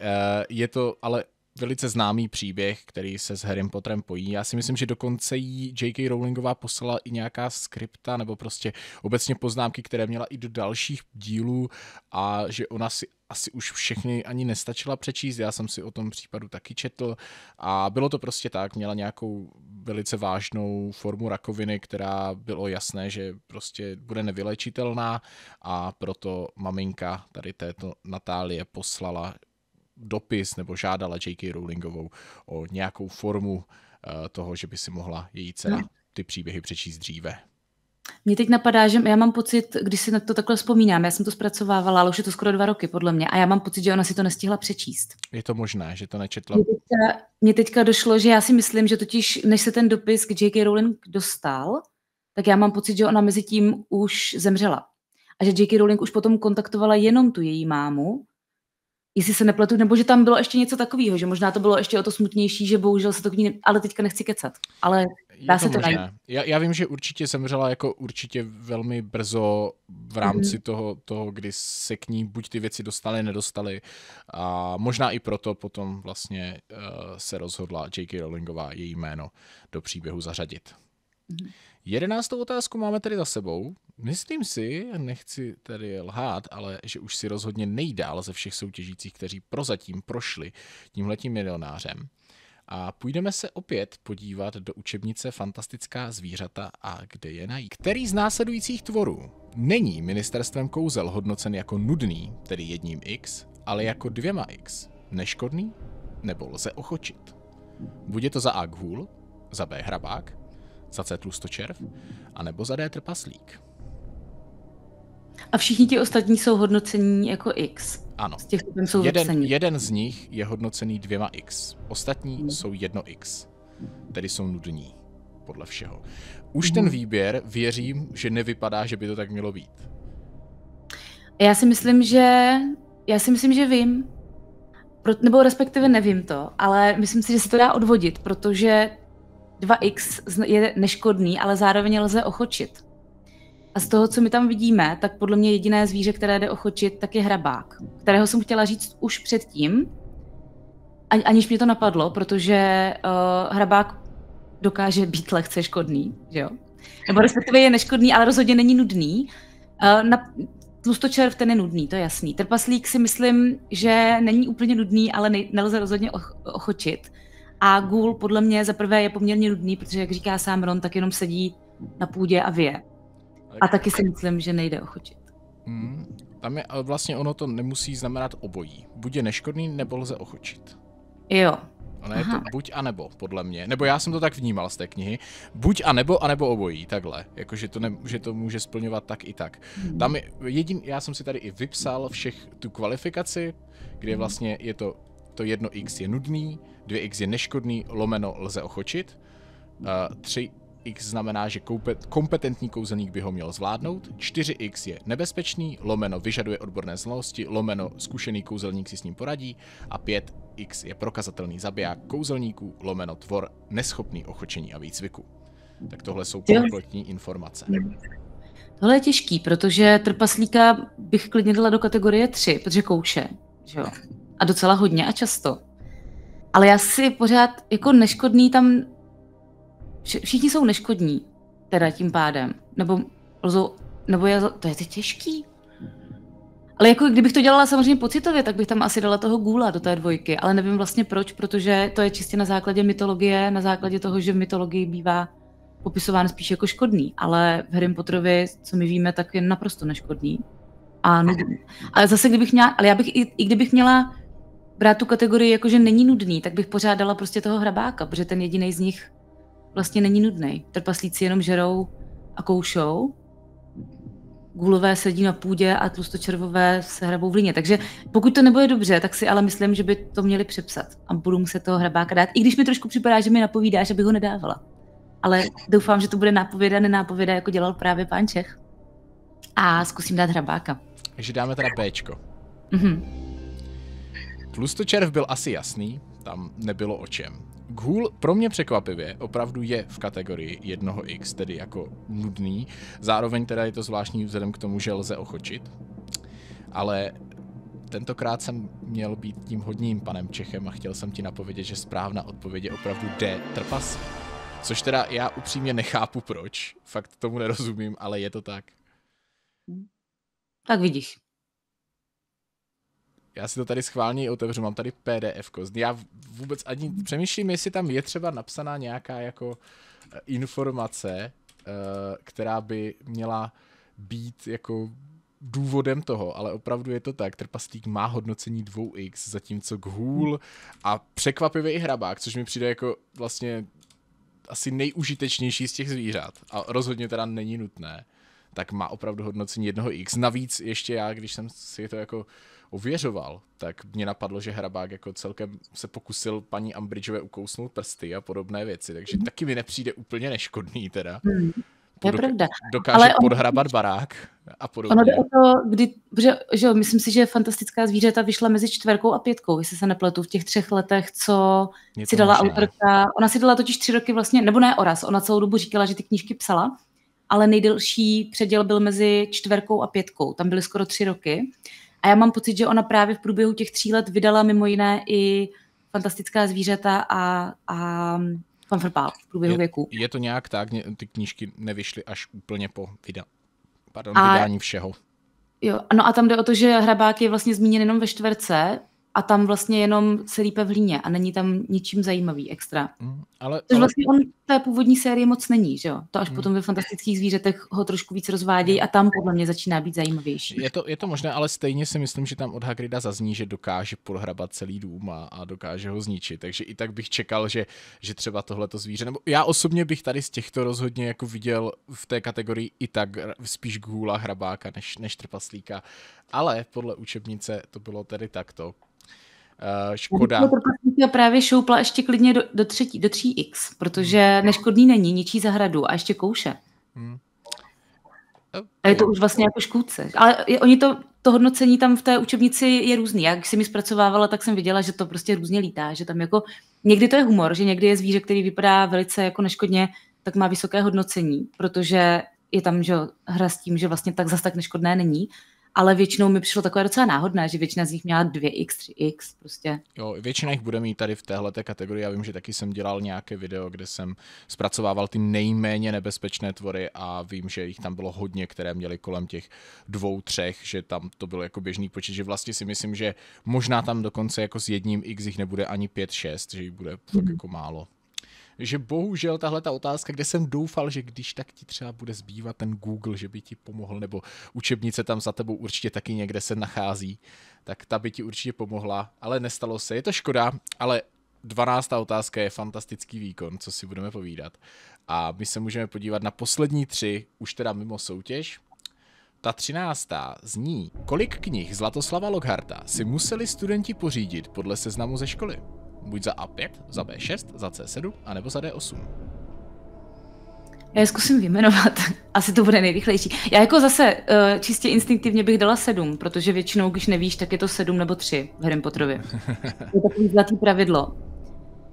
eh, je to ale velice známý příběh, který se s Harrym Potterem pojí. Já si myslím, že dokonce jí J.K. Rowlingová poslala i nějaká skripta nebo prostě obecně poznámky, které měla i do dalších dílů a že ona si asi už všechny ani nestačila přečíst, já jsem si o tom případu taky četl a bylo to prostě tak, měla nějakou velice vážnou formu rakoviny, která bylo jasné, že prostě bude nevylečitelná a proto maminka tady této Natálie poslala dopis nebo žádala J.K. Rowlingovou o nějakou formu eh, toho, že by si mohla její dcera hmm. ty příběhy přečíst dříve. Mně teď napadá, že já mám pocit, když si na to takhle vzpomínám, já jsem to zpracovávala, ale už je to skoro dva roky podle mě, a já mám pocit, že ona si to nestihla přečíst. Je to možné, že to nečetla. Mně teďka, mě teďka došlo, že já si myslím, že totiž, než se ten dopis k J.K. Rowling dostal, tak já mám pocit, že ona mezi tím už zemřela. A že J.K. Rowling už potom kontaktovala jenom tu její mámu jestli se nepletu, nebo že tam bylo ještě něco takového, že možná to bylo ještě o to smutnější, že bohužel se to k ní, ne... ale teďka nechci kecat, ale dá to se to najít. Já, já vím, že určitě zemřela jako určitě velmi brzo v mhm. rámci mm-hmm. toho, toho, kdy se k ní buď ty věci dostaly, nedostaly a možná i proto potom vlastně uh, se rozhodla J.K. Rowlingová její jméno do příběhu zařadit. Mm-hmm. Jedenáctou otázku máme tedy za sebou. Myslím si, nechci tedy lhát, ale že už si rozhodně nejdál ze všech soutěžících, kteří prozatím prošli tímhletím milionářem. A půjdeme se opět podívat do učebnice Fantastická zvířata a kde je najít. Který z následujících tvorů není ministerstvem kouzel hodnocen jako nudný, tedy jedním X, ale jako dvěma X? Neškodný? Nebo lze ochočit? Bude to za A za B Hrabák, za C tlustočerv, anebo za D trpaslík. A všichni ti ostatní jsou hodnocení jako X. Ano. Z těch, jsou jeden, jeden z nich je hodnocený dvěma X. Ostatní hmm. jsou jedno X. Tedy jsou nudní, podle všeho. Už hmm. ten výběr, věřím, že nevypadá, že by to tak mělo být. Já si myslím, že... Já si myslím, že vím. Pro, nebo respektive nevím to, ale myslím si, že se to dá odvodit, protože 2x je neškodný, ale zároveň lze ochočit. A z toho, co my tam vidíme, tak podle mě jediné zvíře, které jde ochočit, tak je hrabák, kterého jsem chtěla říct už předtím, aniž mě to napadlo, protože uh, hrabák dokáže být lehce škodný, že jo? Nebo respektive je neškodný, ale rozhodně není nudný. Uh, na, tlustočerv ten je nudný, to je jasný. Trpaslík si myslím, že není úplně nudný, ale nej, nelze rozhodně och, ochočit. A Ghoul podle mě za prvé je poměrně nudný, protože jak říká sám Ron, tak jenom sedí na půdě a vě. A taky si myslím, že nejde ochočit. Hmm. Tam je, ale vlastně ono to nemusí znamenat obojí. Buď je neškodný, nebo lze ochočit. Jo. Ono je to buď a nebo, podle mě. Nebo já jsem to tak vnímal z té knihy. Buď a nebo, a nebo obojí, takhle. Jakože to, ne, že to může splňovat tak i tak. Hmm. Tam je jedin, já jsem si tady i vypsal všech tu kvalifikaci, kde hmm. vlastně je to, to jedno x je nudný, 2x je neškodný, lomeno lze ochočit. 3x znamená, že kompetentní kouzelník by ho měl zvládnout. 4x je nebezpečný, lomeno vyžaduje odborné znalosti, lomeno zkušený kouzelník si s ním poradí. A 5x je prokazatelný zabiják kouzelníků, lomeno tvor neschopný ochočení a výcviku. Tak tohle jsou kompletní informace. Tohle je těžký, protože trpaslíka bych klidně dala do kategorie 3, protože kouše. Že jo? A docela hodně a často ale já si pořád jako neškodný tam... Všichni jsou neškodní, teda tím pádem. Nebo lzou, nebo je, to je těžký. Ale jako kdybych to dělala samozřejmě pocitově, tak bych tam asi dala toho gůla do té dvojky, ale nevím vlastně proč, protože to je čistě na základě mytologie, na základě toho, že v mytologii bývá popisován spíš jako škodný, ale v Harry Potterovi, co my víme, tak je naprosto neškodný. A no, Ale zase, kdybych měla, ale já bych i, i kdybych měla brát tu kategorii jako, že není nudný, tak bych pořádala prostě toho hrabáka, protože ten jediný z nich vlastně není nudný. Trpaslíci jenom žerou a koušou, gulové sedí na půdě a tlustočervové se hrabou v líně. Takže pokud to nebude dobře, tak si ale myslím, že by to měli přepsat a budu muset toho hrabáka dát. I když mi trošku připadá, že mi napovídá, že by ho nedávala. Ale doufám, že to bude nápověda, nenápověda, jako dělal právě pán Čech. A zkusím dát hrabáka. Takže dáme teda Bčko. Mm-hmm. Tlustočerv byl asi jasný, tam nebylo o čem. Ghoul pro mě překvapivě opravdu je v kategorii 1x, tedy jako nudný. Zároveň teda je to zvláštní vzhledem k tomu, že lze ochočit. Ale tentokrát jsem měl být tím hodním panem Čechem a chtěl jsem ti napovědět, že správná odpověď je opravdu D. Trpas. Což teda já upřímně nechápu proč. Fakt tomu nerozumím, ale je to tak. Tak vidíš. Já si to tady schválně otevřu, mám tady PDF. Já vůbec ani přemýšlím, jestli tam je třeba napsaná nějaká jako eh, informace, eh, která by měla být jako důvodem toho, ale opravdu je to tak. Trpaslík má hodnocení 2x, zatímco Ghoul a překvapivě i hrabák, což mi přijde jako vlastně asi nejužitečnější z těch zvířat a rozhodně teda není nutné, tak má opravdu hodnocení jednoho x. Navíc ještě já, když jsem si to jako ověřoval, tak mě napadlo, že Hrabák jako celkem se pokusil paní Ambridgeové ukousnout prsty a podobné věci, takže mhm. taky mi nepřijde úplně neškodný teda. Hmm. je pravda. Dokáže Ale on... podhrabat barák a podobně. Ono jde o to, kdy, že, že myslím si, že Fantastická zvířata vyšla mezi čtvrkou a pětkou, jestli se nepletu, v těch třech letech, co si dala možná. autorka. Ona si dala totiž tři roky vlastně, nebo ne oraz, ona celou dobu říkala, že ty knížky psala, ale nejdelší předěl byl mezi čtverkou a pětkou. Tam byly skoro tři roky. A já mám pocit, že ona právě v průběhu těch tří let vydala mimo jiné i Fantastická zvířata a, a Pan v průběhu je, věku. Je to nějak tak, ty knížky nevyšly až úplně po vida, pardon, a, vydání všeho. Jo, no a tam jde o to, že Hrabák je vlastně zmíněn jenom ve čtverce, a tam vlastně jenom se lípe v líně a není tam ničím zajímavý extra. Mm, ale, Což ale... vlastně on v té původní série moc není, že jo? To až mm. potom ve fantastických zvířatech ho trošku víc rozvádějí a tam podle mě začíná být zajímavější. Je to, je to možné, ale stejně si myslím, že tam od Hagrida zazní, že dokáže polhrabat celý dům a, a dokáže ho zničit, takže i tak bych čekal, že, že třeba tohleto zvíře, nebo já osobně bych tady z těchto rozhodně jako viděl v té kategorii i tak spíš gůla hrabáka než, než trpaslíka, ale podle učebnice to bylo tedy takto. Uh, škoda. Já právě šoupla ještě klidně do, do, třetí, do 3x, protože hmm. neškodný není, ničí zahradu a ještě kouše. Hmm. A je to už vlastně jako škůdce. Ale oni to, to hodnocení tam v té učebnici je různý. Jak si mi zpracovávala, tak jsem viděla, že to prostě různě lítá, že tam jako někdy to je humor, že někdy je zvíře, který vypadá velice jako neškodně, tak má vysoké hodnocení, protože je tam že hra s tím, že vlastně tak zas tak neškodné není ale většinou mi přišlo takové docela náhodné, že většina z nich měla 2x, 3x prostě. Jo, většina jich bude mít tady v téhle kategorii. Já vím, že taky jsem dělal nějaké video, kde jsem zpracovával ty nejméně nebezpečné tvory a vím, že jich tam bylo hodně, které měly kolem těch dvou, třech, že tam to byl jako běžný počet, že vlastně si myslím, že možná tam dokonce jako s jedním x jich nebude ani 5, 6, že jich bude mm. jako málo že bohužel tahle ta otázka, kde jsem doufal, že když tak ti třeba bude zbývat ten Google, že by ti pomohl, nebo učebnice tam za tebou určitě taky někde se nachází, tak ta by ti určitě pomohla, ale nestalo se. Je to škoda, ale 12. otázka je fantastický výkon, co si budeme povídat. A my se můžeme podívat na poslední tři, už teda mimo soutěž. Ta třináctá zní, kolik knih Zlatoslava Logharta si museli studenti pořídit podle seznamu ze školy? buď za A5, za B6, za C7, anebo za D8. Já je zkusím vyjmenovat. Asi to bude nejrychlejší. Já jako zase eh, čistě instinktivně bych dala sedm, protože většinou, když nevíš, tak je to sedm nebo tři v Harry Potterovi. je to takový zlatý pravidlo.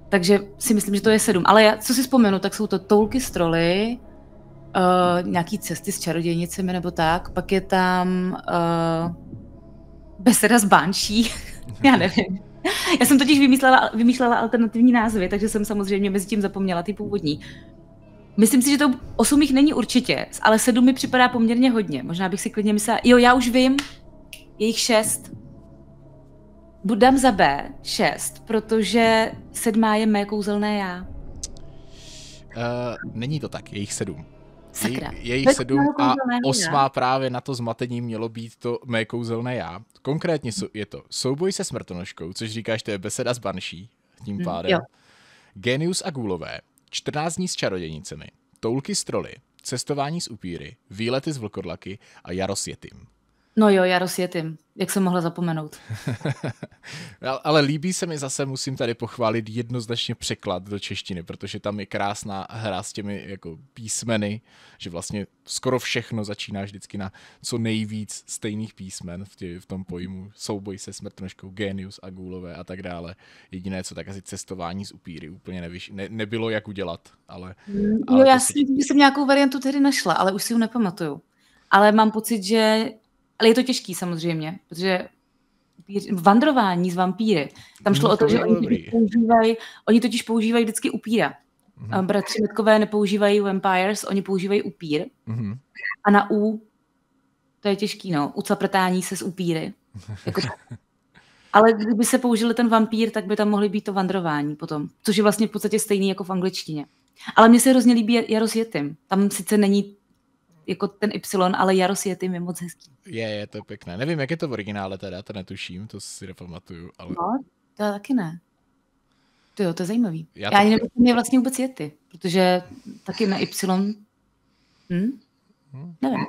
Takže si myslím, že to je sedm. Ale já, co si vzpomenu, tak jsou to toulky z troly, uh, eh, nějaký cesty s čarodějnicemi nebo tak. Pak je tam uh, beseda s banší. já nevím. Já jsem totiž vymyslela, vymýšlela alternativní názvy, takže jsem samozřejmě mezi tím zapomněla ty původní. Myslím si, že to osm jich není určitě, ale sedm mi připadá poměrně hodně. Možná bych si klidně myslela, jo, já už vím, je jich šest. Budám za B šest, protože sedmá je mé kouzelné já. Uh, není to tak, je jich sedm. Sakra. Jej, jejich Bez sedm a osmá já. právě na to zmatení mělo být to mé kouzelné já. Konkrétně je to souboj se smrtonožkou, což říkáš, to je beseda s Banší, tím mm, pádem. jo. Genius a gůlové, 14 dní s čarodějnicemi, toulky s troly, cestování s upíry, výlety s vlkodlaky a jaro s jetim. No jo, já rozjetím. Jak jsem mohla zapomenout? Ale líbí se mi zase, musím tady pochválit jednoznačně překlad do češtiny, protože tam je krásná hra s těmi jako písmeny, že vlastně skoro všechno začíná vždycky na co nejvíc stejných písmen v, tě, v tom pojmu souboj se smrtnožkou, genius a gůlové a tak dále. Jediné, co tak asi cestování z upíry úplně nevyš, ne, nebylo jak udělat, ale... Mm, ale jo, no, já si... jsem nějakou variantu tedy našla, ale už si ji nepamatuju. Ale mám pocit, že ale je to těžký samozřejmě, protože vandrování z vampíry, tam šlo no, o to, že oni totiž, používají, oni totiž používají vždycky upíra. Mm-hmm. Bratři Metkové nepoužívají vampires, oni používají upír. Mm-hmm. A na U, to je těžký, no, ucaprtání se z upíry. Jako Ale kdyby se použili ten vampír, tak by tam mohly být to vandrování potom, což je vlastně v podstatě stejný jako v angličtině. Ale mně se hrozně líbí Jaros Jetim. Tam sice není jako ten Y, ale Jaros je ty je moc hezký. Je, je to pěkné. Nevím, jak je to v originále teda, to netuším, to si nepamatuju. Ale... No, to taky ne. To jo, to je zajímavý. Já, Já to... nevím, je vlastně vůbec ty, protože taky na Y... Hm? hm? Nevím.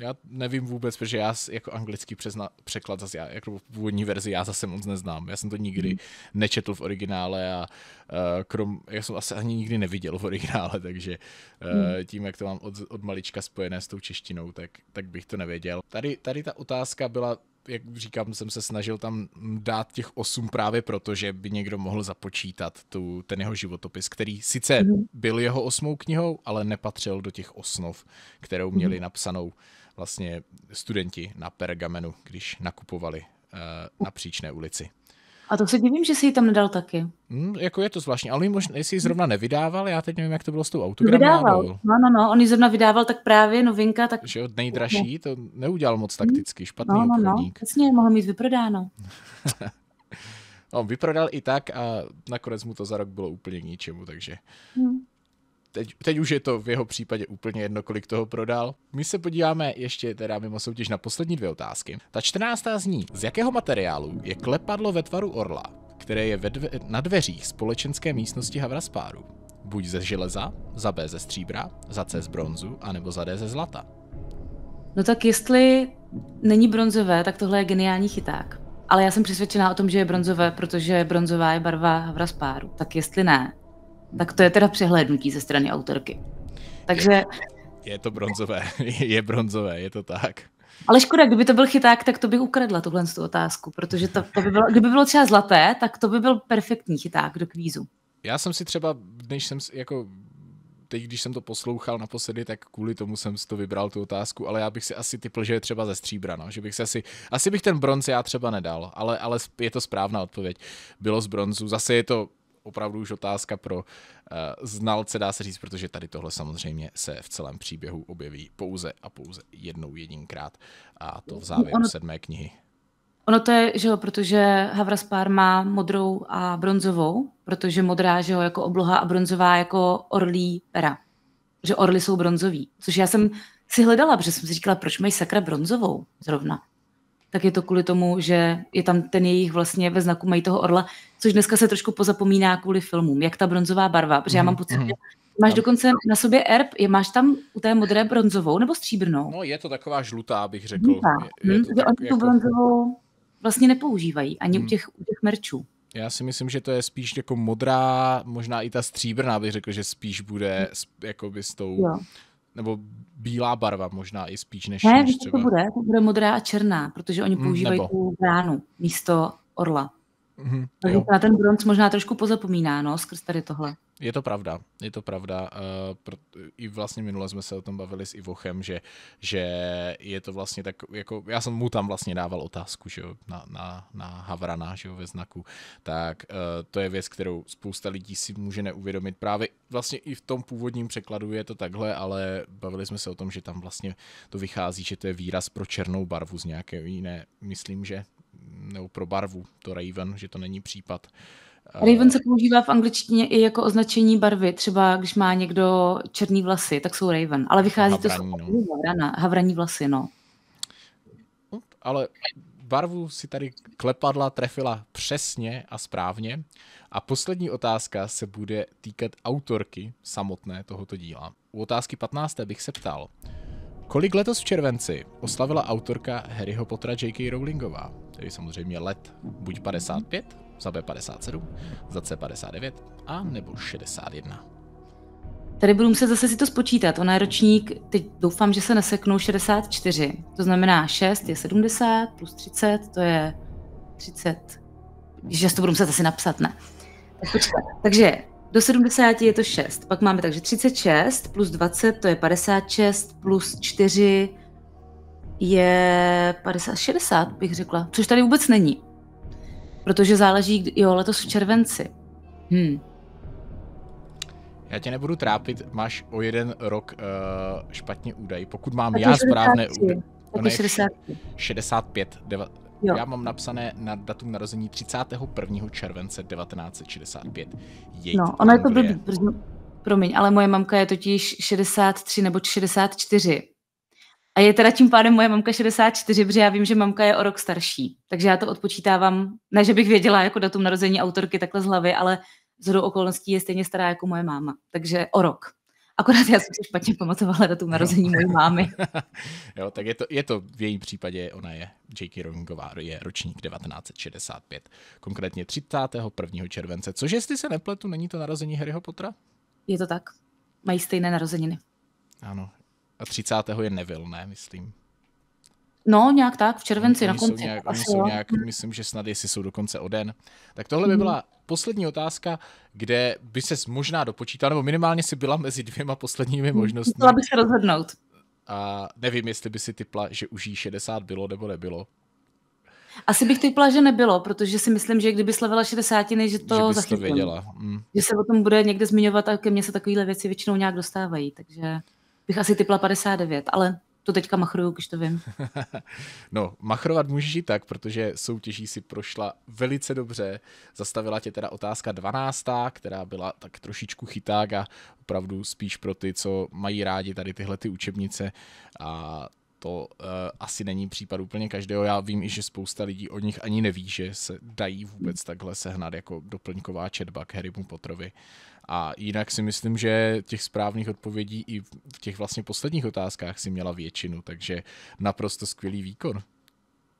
Já nevím vůbec, protože já jako anglický přezna, překlad zase, já, jako původní verzi já zase moc neznám. Já jsem to nikdy hmm. nečetl v originále a uh, krom, já jsem asi ani nikdy neviděl v originále, takže uh, hmm. tím, jak to mám od, od malička spojené s tou češtinou, tak, tak bych to nevěděl. Tady, tady ta otázka byla jak říkám, jsem se snažil tam dát těch osm právě proto, že by někdo mohl započítat tu, ten jeho životopis, který sice mhm. byl jeho osmou knihou, ale nepatřil do těch osnov, kterou měli mhm. napsanou vlastně studenti na Pergamenu, když nakupovali uh, na příčné ulici. A to se divím, že si ji tam nedal taky. Hmm, jako je to zvláštní, ale možná, jestli ji zrovna nevydával, já teď nevím, jak to bylo s tou autogramou. No, no, no, on ji zrovna vydával, tak právě novinka. Tak... Že od nejdražší, to neudělal moc takticky, hmm. špatný no, no, no obchodník. No, přesně, mohl mít vyprodáno. on vyprodal i tak a nakonec mu to za rok bylo úplně k ničemu, takže... Hmm teď, teď už je to v jeho případě úplně jedno, kolik toho prodal. My se podíváme ještě teda mimo soutěž na poslední dvě otázky. Ta čtrnáctá zní, z jakého materiálu je klepadlo ve tvaru orla, které je ve dve, na dveřích společenské místnosti Havraspáru? Buď ze železa, za B ze stříbra, za C z bronzu, anebo za D ze zlata. No tak jestli není bronzové, tak tohle je geniální chyták. Ale já jsem přesvědčená o tom, že je bronzové, protože bronzová je barva Havraspáru. Tak jestli ne, tak to je teda přehlédnutí ze strany autorky. Takže... Je, je to bronzové, je bronzové, je to tak. Ale škoda, kdyby to byl chyták, tak to by ukradla tuhle tu otázku, protože to, to by bylo, kdyby bylo třeba zlaté, tak to by byl perfektní chyták do kvízu. Já jsem si třeba, než jsem jako teď, když jsem to poslouchal naposledy, tak kvůli tomu jsem si to vybral, tu otázku, ale já bych si asi typl, že je třeba ze stříbra, no. že bych si asi, asi bych ten bronz já třeba nedal, ale, ale je to správná odpověď. Bylo z bronzu, zase je to opravdu už otázka pro uh, znalce, dá se říct, protože tady tohle samozřejmě se v celém příběhu objeví pouze a pouze jednou jedinkrát a to v závěru ono, sedmé knihy. Ono to je, že jo, protože Havraspár má modrou a bronzovou, protože modrá, že jo, jako obloha a bronzová jako orlí pera. Že orly jsou bronzový, což já jsem si hledala, protože jsem si říkala, proč mají sakra bronzovou zrovna tak je to kvůli tomu, že je tam ten jejich vlastně ve znaku mají toho orla, což dneska se trošku pozapomíná kvůli filmům, jak ta bronzová barva, protože já mám mhm, pocit, mhm. že máš dokonce na sobě erb, je máš tam u té modré bronzovou nebo stříbrnou? No je to taková žlutá, bych řekl. Žlutá. Je, je mhm, to tak, oni jako... tu bronzovou vlastně nepoužívají ani hmm. u, těch, u těch merčů. Já si myslím, že to je spíš jako modrá, možná i ta stříbrná bych řekl, že spíš bude jako by s tou jo nebo bílá barva možná i spíš než, ne, než třeba. to bude, to bude modrá a černá, protože oni mm, používají nebo. tu bránu místo orla. Mm-hmm, Takže na ten bronz možná trošku pozapomíná, no, skrz tady tohle. Je to pravda, je to pravda. Eh, I vlastně minule jsme se o tom bavili s Ivochem, že, že je to vlastně tak, jako já jsem mu tam vlastně dával otázku, že jo, na, na, na Havrana, že jo, ve znaku, tak eh, to je věc, kterou spousta lidí si může neuvědomit. Právě vlastně i v tom původním překladu je to takhle, ale bavili jsme se o tom, že tam vlastně to vychází, že to je výraz pro černou barvu z nějaké jiné, myslím, že, nebo pro barvu, to Raven, že to není případ. Uh, Raven se používá v angličtině i jako označení barvy. Třeba když má někdo černý vlasy, tak jsou Raven. Ale vychází havraní, to z no. havrana, havraní vlasy, no. No. no. Ale barvu si tady klepadla trefila přesně a správně. A poslední otázka se bude týkat autorky samotné tohoto díla. U otázky 15. bych se ptal, kolik letos v červenci oslavila autorka Harryho Pottera J.K. Rowlingová? Tedy samozřejmě let buď 55, za B57, za C59 a nebo 61. Tady budu muset zase si to spočítat. Ona je ročník, teď doufám, že se neseknou 64. To znamená 6 je 70 plus 30, to je 30. Že to budu muset asi napsat, ne? Tak počkat. Takže do 70 je to 6. Pak máme takže 36 plus 20, to je 56 plus 4 je 50, 60 bych řekla, což tady vůbec není. Protože záleží, jo, letos v červenci. Hm. Já tě nebudu trápit, máš o jeden rok uh, špatně údaj. Pokud mám já správné údaje, 65, deva, jo. já mám napsané na datum narození 31. července 1965. Jejt, no, ono je to blbý, promiň, ale moje mamka je totiž 63 nebo 64. A je teda tím pádem moje mamka 64, protože já vím, že mamka je o rok starší. Takže já to odpočítávám, ne, že bych věděla jako datum narození autorky takhle z hlavy, ale zhodou okolností je stejně stará jako moje máma. Takže o rok. Akorát já jsem si špatně pamatovala datum narození mojí mámy. jo, tak je to, je to v jejím případě, ona je J.K. Rowlingová, je ročník 1965, konkrétně 31. července, což jestli se nepletu, není to narození Harryho Pottera? Je to tak, mají stejné narozeniny. Ano, a 30. je Neville, ne, myslím. No, nějak tak, v červenci oni na konci. Jsou nějak, asi, jsou nějak, mhm. myslím, že snad jestli jsou dokonce o den. Tak tohle by mhm. byla poslední otázka, kde by se možná dopočítal, nebo minimálně si byla mezi dvěma posledními mhm. možnostmi. Chtěla by se rozhodnout. A nevím, jestli by si typla, že už jí 60 bylo nebo nebylo. Asi bych typla, že nebylo, protože si myslím, že kdyby slavila 60, že to že to věděla. Mm. Že se o tom bude někde zmiňovat a ke mně se takovéhle věci většinou nějak dostávají, takže bych asi typla 59, ale to teďka machruju, když to vím. no, machrovat můžeš i tak, protože soutěží si prošla velice dobře. Zastavila tě teda otázka 12, která byla tak trošičku chyták a opravdu spíš pro ty, co mají rádi tady tyhle ty učebnice a to uh, asi není případ úplně každého. Já vím i, že spousta lidí o nich ani neví, že se dají vůbec takhle sehnat jako doplňková četba k Harrymu Potterovi. Uh, a jinak si myslím, že těch správných odpovědí i v těch vlastně posledních otázkách si měla většinu, takže naprosto skvělý výkon.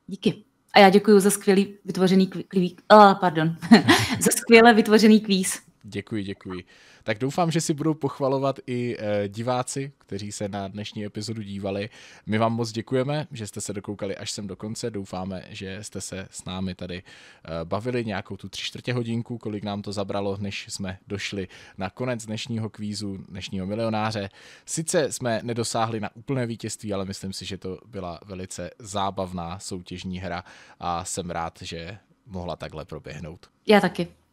Díky. A já děkuji za skvělý vytvořený kví, kví, oh, pardon, za skvěle vytvořený kvíz. Děkuji, děkuji tak doufám, že si budou pochvalovat i eh, diváci, kteří se na dnešní epizodu dívali. My vám moc děkujeme, že jste se dokoukali až sem do konce. Doufáme, že jste se s námi tady eh, bavili nějakou tu tři čtvrtě hodinku, kolik nám to zabralo, než jsme došli na konec dnešního kvízu, dnešního milionáře. Sice jsme nedosáhli na úplné vítězství, ale myslím si, že to byla velice zábavná soutěžní hra a jsem rád, že mohla takhle proběhnout. Já taky.